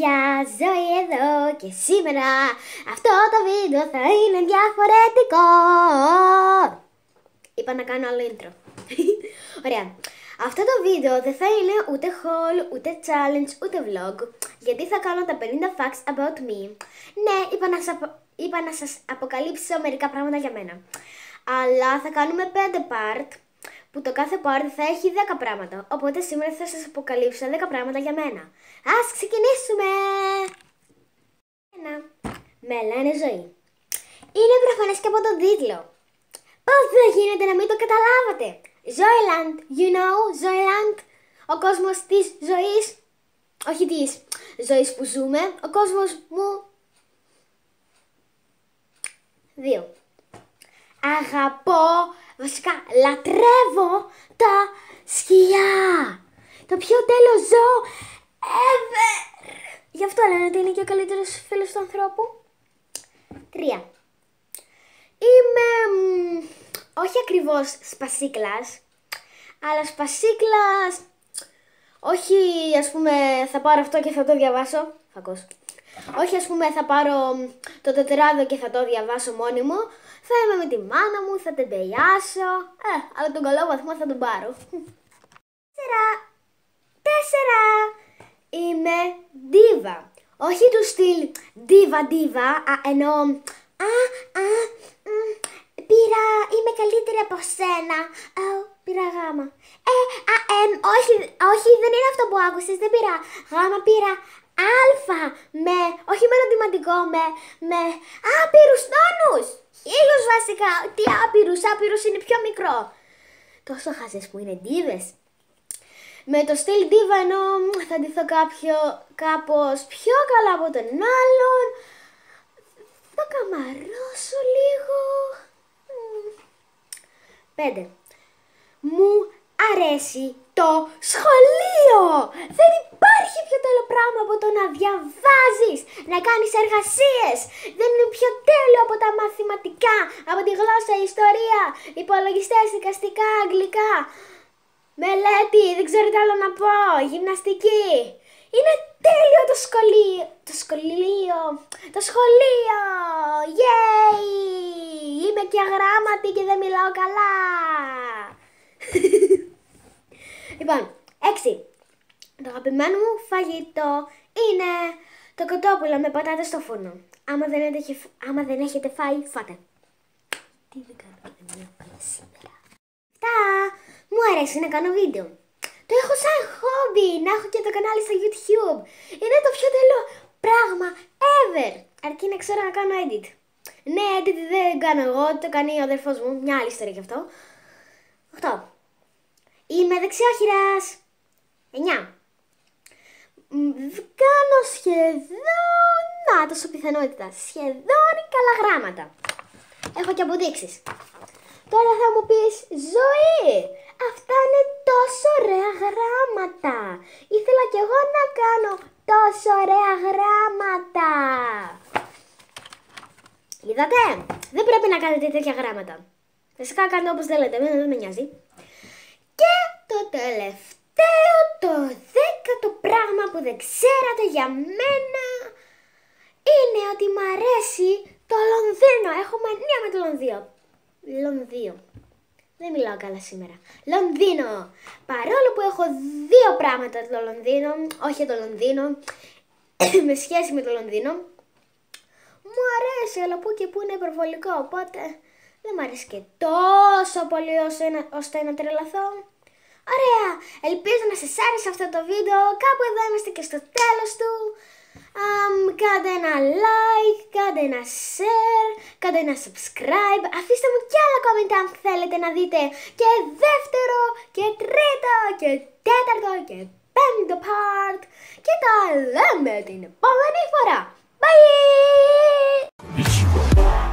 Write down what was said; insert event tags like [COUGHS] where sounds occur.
παιδιά, ζωή εδώ και σήμερα αυτό το βίντεο θα είναι διαφορετικό. Είπα να κάνω άλλο intro. [LAUGHS] Ωραία. Αυτό το βίντεο δεν θα είναι ούτε haul, ούτε challenge, ούτε vlog, γιατί θα κάνω τα 50 facts about me. Ναι, είπα να, σας αποκαλύψω μερικά πράγματα για μένα. Αλλά θα κάνουμε 5 part, που το κάθε πάρτι θα έχει 10 πράγματα. Οπότε σήμερα θα σας αποκαλύψω 10 πράγματα για μένα. Ας ξεκινήσουμε! Ένα, Μελάνε ζωή. Είναι προφανές και από τον τίτλο. Πώς θα γίνεται να μην το καταλάβατε. Zoiland, you know, Zoiland. Ο κόσμος της ζωής, όχι της ζωής που ζούμε, ο κόσμος μου. δύο αγαπώ, βασικά λατρεύω τα σκιά. Το πιο τέλο ζώο ever. Γι' αυτό λένε ότι είναι και ο καλύτερος φίλος του ανθρώπου. Τρία. Είμαι όχι ακριβώς σπασίκλας, αλλά σπασίκλας, όχι ας πούμε θα πάρω αυτό και θα το διαβάσω, φακός. Όχι ας πούμε θα πάρω το τετράδο και θα το διαβάσω μόνιμο, θα είμαι με τη μάνα μου, θα την Ε, αλλά τον καλό βαθμό θα τον πάρω. Τέσσερα. Τέσσερα. Είμαι ντίβα. Όχι του στυλ ντίβα ντίβα, ενώ α, α, πήρα, είμαι καλύτερη από σένα. Α, πήρα γάμα. Ε, α, ε, όχι, όχι, δεν είναι αυτό που άκουσες, δεν πήρα γάμα, πήρα Αλφα, με, όχι με με, με, α, τι άπειρους, Άπειρους είναι πιο μικρό. Τόσο χαζές που είναι ντίβες. Με το στυλ ντίβα θα ντυθώ κάποιο κάπως πιο καλά από τον άλλον. Θα καμαρώσω λίγο. 5 Μου αρέσει το σχολείο έχει πιο τέλειο πράγμα από το να διαβάζεις, να κάνεις εργασίες. Δεν είναι πιο τέλειο από τα μαθηματικά, από τη γλώσσα, η ιστορία, υπολογιστές, δικαστικά, αγγλικά. Μελέτη, δεν ξέρω τι άλλο να πω, γυμναστική. Είναι τέλειο το σχολείο, το σχολείο, το σχολείο, yay! Είμαι και αγράμματη και δεν μιλάω καλά. [LAUGHS] λοιπόν, έξι. Το αγαπημένο μου φαγητό είναι το κοτόπουλο με πατάτες στο φούρνο. Άμα δεν, άμα δεν έχετε φάει, φάτε. Τι δεν κάνω δεν σήμερα. Τα μου αρέσει να κάνω βίντεο. Το έχω σαν χόμπι, να έχω και το κανάλι στο YouTube. Είναι το πιο τέλειο πράγμα ever. Αρκεί να ξέρω να κάνω edit. Ναι, edit δεν κάνω εγώ, το κάνει ο αδερφός μου. Μια άλλη ιστορία γι' αυτό. 8. Είμαι δεξιόχειρας. 9. Κάνω σχεδόν... Να, τόσο πιθανότητα. Σχεδόν καλά γράμματα. Έχω και αποδείξεις. Τώρα θα μου πεις, Ζωή, αυτά είναι τόσο ωραία γράμματα. Ήθελα κι εγώ να κάνω τόσο ωραία γράμματα. Είδατε, δεν πρέπει να κάνετε τέτοια γράμματα. Φυσικά κάνω όπως θέλετε, μην δεν με νοιάζει. Και το τελευταίο, το δεύτερο το πράγμα που δεν ξέρατε για μένα είναι ότι μου αρέσει το Λονδίνο. Έχω μανία με το Λονδίο. Λονδίο. Δεν μιλάω καλά σήμερα. Λονδίνο. Παρόλο που έχω δύο πράγματα το Λονδίνο, όχι το Λονδίνο, [COUGHS] με σχέση με το Λονδίνο, μου αρέσει, αλλά που και που είναι υπερβολικό, οπότε δεν μου αρέσει και τόσο πολύ ώστε να τρελαθώ. Ωραία! Ελπίζω να σας άρεσε αυτό το βίντεο. Κάπου εδώ είμαστε και στο τέλος του. Um, κάντε ένα like, κάντε ένα share, κάντε ένα subscribe. Αφήστε μου κι άλλα comment αν θέλετε να δείτε και δεύτερο και τρίτο και τέταρτο και πέμπτο part. Και τα λέμε την επόμενη φορά. Bye!